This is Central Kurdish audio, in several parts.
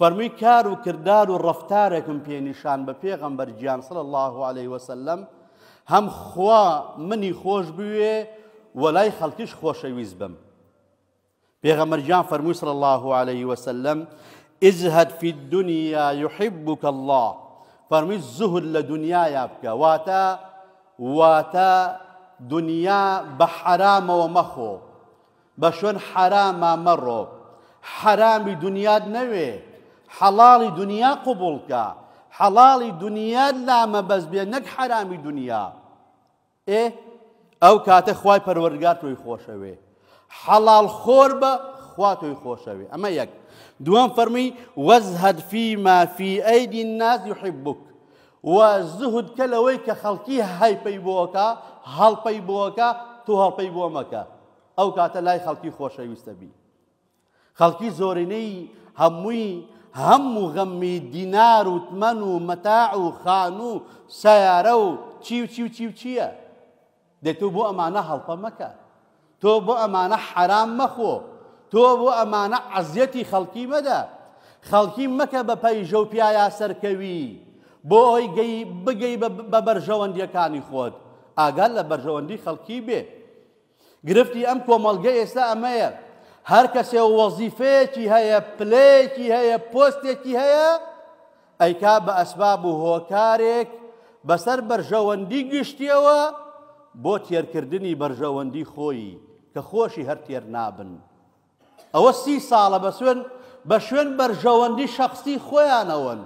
فرمي کار و کردار و ڕفتارێکم پێنیشان بە پێغەمبەر الله عليه وسلم هەم خوا خوش خۆش بوێ وەلای خەڵکیش خۆشەویست بم. پێغەمەر گیان فرمي صلى الله عليه وسلم ازهد في الدنيا يحبك الله فرمي زهد لدنيا دنیایا بکە واتا واتە دنیا بە حرامەوە مەخۆ بە شوێن حرامە مەڕۆ حرامی حەڵاڵی دنیا قوبولکە حەڵاڵی دنیا لامە بەس بێ نەک حرامی دنیا ئێ ئەو کاتە خی پەروەرگار تۆی خۆشەوێ حەڵال خۆر بە خوا تۆی خۆشەوێ ئەمە یەک دووەم فەرمی وەزهد فی مافی ئەیدی نازی حیبوک و زهود کە لەوەی کە خەڵکی هەیپەی بۆکە هەڵپەی بۆکە تو هەڵپەی بۆ مەکە ئەو کاتە لای خەڵکی خۆشەویستە بی خەڵکی زۆرینەی هەمووی هەموو غەممی دینار و تمەن و مەتاع و خان و سیارە و چی و چی و چی و چییە؟ دێت بۆ ئەمانە هەڵپە مەکە تۆ بۆ ئەمانە حرام مەخۆ تۆ بۆ ئەمانە عزیەتی خەڵکی مەدە خەڵکی مەکە بە پەیژە و پیایا سەرکەوی بۆ ئەوی بگەی بە بەرژەوەندیەکانی خۆت ئاگال لە بەرژەوەندی خەڵکی بێ گرفتی ئەم کۆمەڵگە ئێستا ئەمەیە هەر کەسێ وەزیفەیەکی هەیە پلەیەکی هەیە پۆستێکی هەیە ئەیکا بە ئەسباب و هۆکارێک بەسەر بەرژەوەندی گشتیەوە بۆ تێرکردنی بەرژەوەندی خۆی کە خۆشی هەر تێر نابن. ئەوە سی ساڵە بە سوێن بە شوێن بەرژەوەندی شخصی خۆیانەوەن.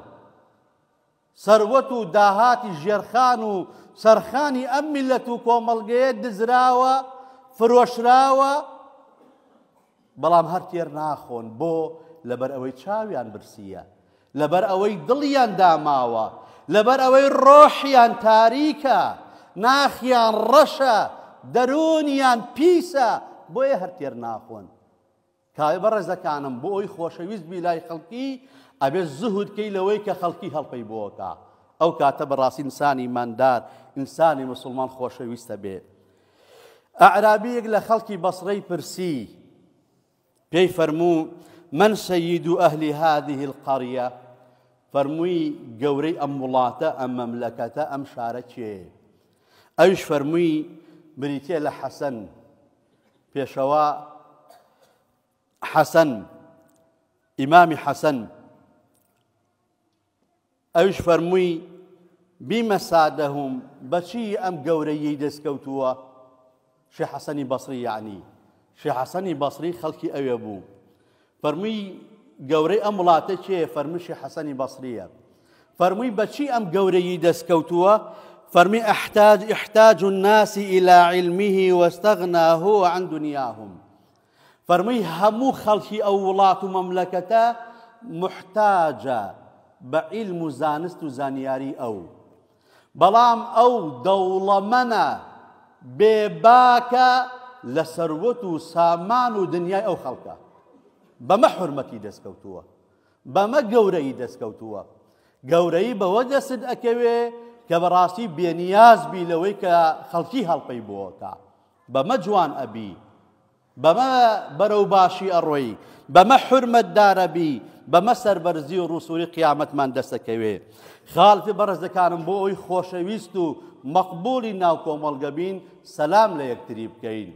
سەروەت و داهاتی ژێرخان و سەرخانی ئەم میلەت و کۆمەلگەیە دزراوە، فرۆشراوە، بەڵام هەرتێر ناخۆن بۆ لەبەر ئەوەی چاویان برسیە لەبەر ئەوەی دڵیان داماوە لەبەر ئەوەی ڕۆحیان تاریکە ناخیان ڕەشە دەرونیان پیسە بۆیە هەرتێر ناخۆن کاوێ بەڕێزەکانم بۆ ئەوی خۆشەویست بی لای خەڵکی ئەبێ زهودکەی لەوەی کە خەڵکی هەڵپەی بۆکە ئەو کاتە بەڕاستی ئینسانی ماندار ئینسانی مسلمان خۆشەویستە بێت. ئەعرابیەک لە خەڵکی بەسڕەی پرسی پێی من سيد أهل هذه القرية فرمي جوري أم وڵاتە أم مملكة أم شارتشي أيش ئەوش فەرمووی حسن لە حسن إمام حسن ئیمامی حەسەن ئەوش فەرمووی بیمەسادەهم بەچی ئەم گەورەیەی دەستکەوتووە شێ حەسەنی بەسری شێحەسەنی بەسری خەڵکی ئەوێ بوو فەرمووی گەورەی ئەم وڵاتە چێ فەرمشی حەسەنی بەسریە فەرمووی بەچی ئەم گەورەی دەستکەوتووە فەرمی ئەحتاج ئحتاج احتاج ناسی ئیلاعلمیه وەستەغناهۆ عن دنیاهم فەرمووی هەموو خەڵکی ئەو وڵات و مەملەکەتە محتاجە بە عیلم و زانست زانياري أو بلام أو دولمنا بباكا لە سەروەت و سامان و دنیای ئەو خەڵکە بەمە حرمەتی دەستکەوتووە بەمە گەورەی دەستکەوتووە گەورەی بەوە دەست ئەکەوێ کە بەڕاستی بێنیاز بی لەوەی کە خەڵکی هەڵپەی بووەکە بەمە جوان ئەبی بەمە بەرەو باشی ئەڕۆی بەمە حرمەت دارەبی بەمە سەربەرزی و ڕوسوری قیامەتمان دەستەکەوێ. خاڵفی بەرزەکانم بۆ ئەوی خۆشەویست و مەقبولی ناو کۆمەڵگەبین سەسلام لە یەکتری بکەین.